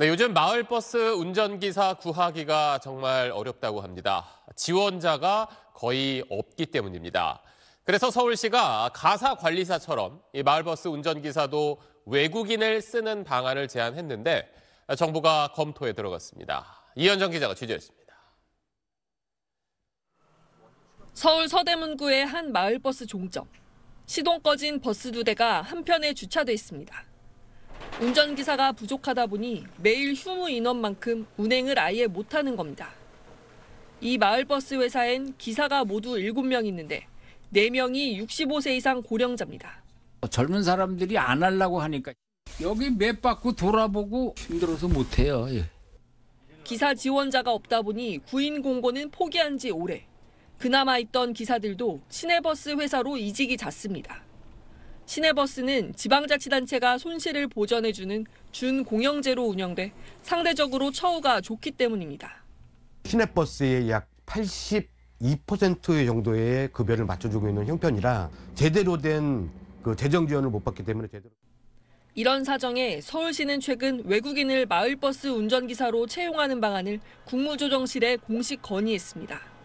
네, 요즘 마을버스 운전기사 구하기가 정말 어렵다고 합니다. 지원자가 거의 없기 때문입니다. 그래서 서울시가 가사관리사처럼 이 마을버스 운전기사도 외국인을 쓰는 방안을 제안했는데 정부가 검토에 들어갔습니다. 이현정 기자가 취재했습니다. 서울 서대문구의 한 마을버스 종점. 시동 꺼진 버스 두 대가 한편에 주차돼 있습니다. 운전기사가 부족하다 보니 매일 휴무 인원만큼 운행을 아예 못하는 겁니다. 이 마을버스 회사엔 기사가 모두 7명 있는데 4명이 65세 이상 고령자입니다. 젊은 사람들이 안 하려고 하니까 여기 몇 바퀴 돌아보고 힘들어서 못해요. 예. 기사 지원자가 없다 보니 구인 공고는 포기한 지 오래. 그나마 있던 기사들도 시내버스 회사로 이직이 잦습니다. 시내버스는 지방자치단체가 손실을 보전해주는 준공영제로 운영돼 상대적으로 처우가 좋기 때문입니다. 시내버스의 약82% 정도의 급여를 맞춰주고 있는 형편이라 제대로 된그 재정 지원을 못 받기 때문에 제대로. 이런 사정에 서울시는 최근 외국인을 마을버스 운전기사로 채용하는 방안을 국무조정실에 공식 건의했습니다.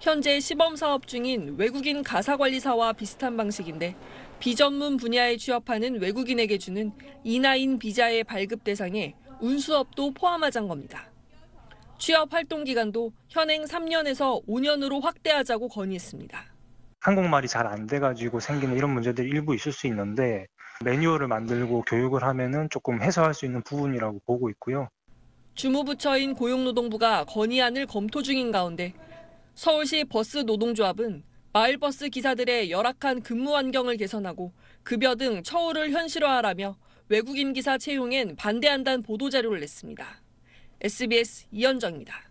현재 시범 사업 중인 외국인 가사관리사와 비슷한 방식인데 비전문 분야에 취업하는 외국인에게 주는 이나인 비자의 발급 대상에 운수업도 포함하자는 겁니다. 취업 활동 기간도 현행 3년에서 5년으로 확대하자고 건의했습니다. 한국말이 잘 안 돼가지고 생기는 이런 문제들 일부 있을 수 있는데 매뉴얼을 만들고 교육을 하면은 조금 해소할 수 있는 부분이라고 보고 있고요. 주무부처인 고용노동부가 건의안을 검토 중인 가운데 서울시 버스 노동조합은 마을버스 기사들의 열악한 근무 환경을 개선하고 급여 등 처우를 현실화하라며 외국인 기사 채용엔 반대한다는 보도자료를 냈습니다. SBS 이현정입니다.